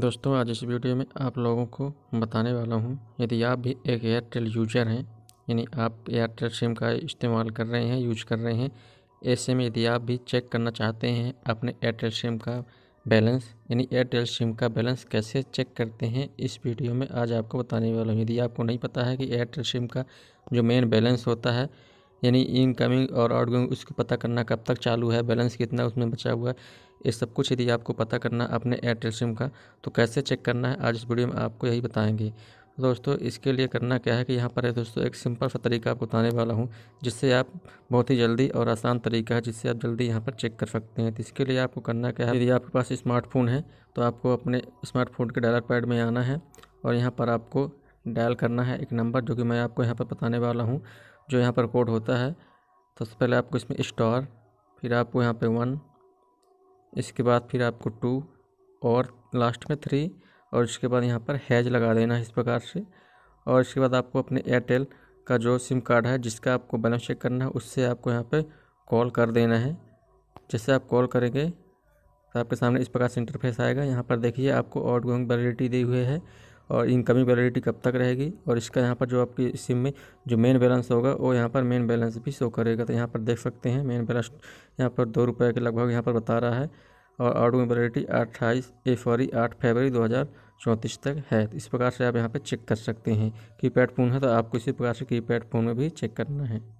दोस्तों आज इस वीडियो में आप लोगों को बताने वाला हूँ यदि आप भी एक एयरटेल यूजर हैं यानी आप एयरटेल सिम का इस्तेमाल कर रहे हैं यूज कर रहे हैं ऐसे में यदि आप भी चेक करना चाहते हैं अपने एयरटेल सिम का बैलेंस यानी एयरटेल सिम का बैलेंस कैसे चेक करते हैं इस वीडियो में आज आपको बताने वाला हूँ यदि आपको नहीं पता है कि एयरटेल सिम का जो मेन बैलेंस होता है यानी इनकमिंग और आउटगोइंग उसको पता करना कब तक चालू है बैलेंस कितना उसमें बचा हुआ है ये सब कुछ यदि आपको पता करना अपने एयरटेल सिम का तो कैसे चेक करना है आज इस वीडियो में आपको यही बताएंगे तो दोस्तों इसके लिए करना क्या है कि यहाँ पर है दोस्तों एक सिंपल सा तरीका आपको बताने वाला हूँ जिससे आप बहुत ही जल्दी और आसान तरीका है जिससे आप जल्दी यहाँ पर चेक कर सकते हैं तो इसके लिए आपको करना क्या है यदि आपके पास स्मार्टफोन है तो आपको अपने स्मार्टफोन के डायलर पैड में आना है और यहाँ पर आपको डायल करना है एक नंबर जो कि मैं आपको यहाँ पर बताने वाला हूँ जो यहाँ पर कोड होता है तो सबसे पहले आपको इसमें स्टार फिर आपको यहाँ पे वन इसके बाद फिर आपको टू और लास्ट में थ्री और इसके बाद यहाँ पर हैज लगा देना है इस प्रकार से और इसके बाद आपको अपने एयरटेल का जो सिम कार्ड है जिसका आपको बैलेंस चेक करना है उससे आपको यहाँ पर कॉल कर देना है जैसे आप कॉल करेंगे तो आपके सामने इस प्रकार से इंटरफेस आएगा यहाँ पर देखिए आपको आउट गोइंग वैलिडिटी दी हुई है और इनकमिंग वैलिडिटी कब तक रहेगी और इसका यहाँ पर जो आपकी सिम में जो मेन बैलेंस होगा वो यहाँ पर मेन बैलेंस भी शो करेगा तो यहाँ पर देख सकते हैं मेन बैलेंस यहाँ पर दो रुपये के लगभग यहाँ पर बता रहा है और आउटगोइंग वैलिडिटी अट्ठाईस ए फरवरी आठ फरवरी दो हज़ार चौंतीस तक है तो इस प्रकार से आप यहाँ पर चेक कर सकते हैं कीपैड फ़ोन है तो आपको इसी प्रकार से कीपैड फ़ोन में भी चेक करना है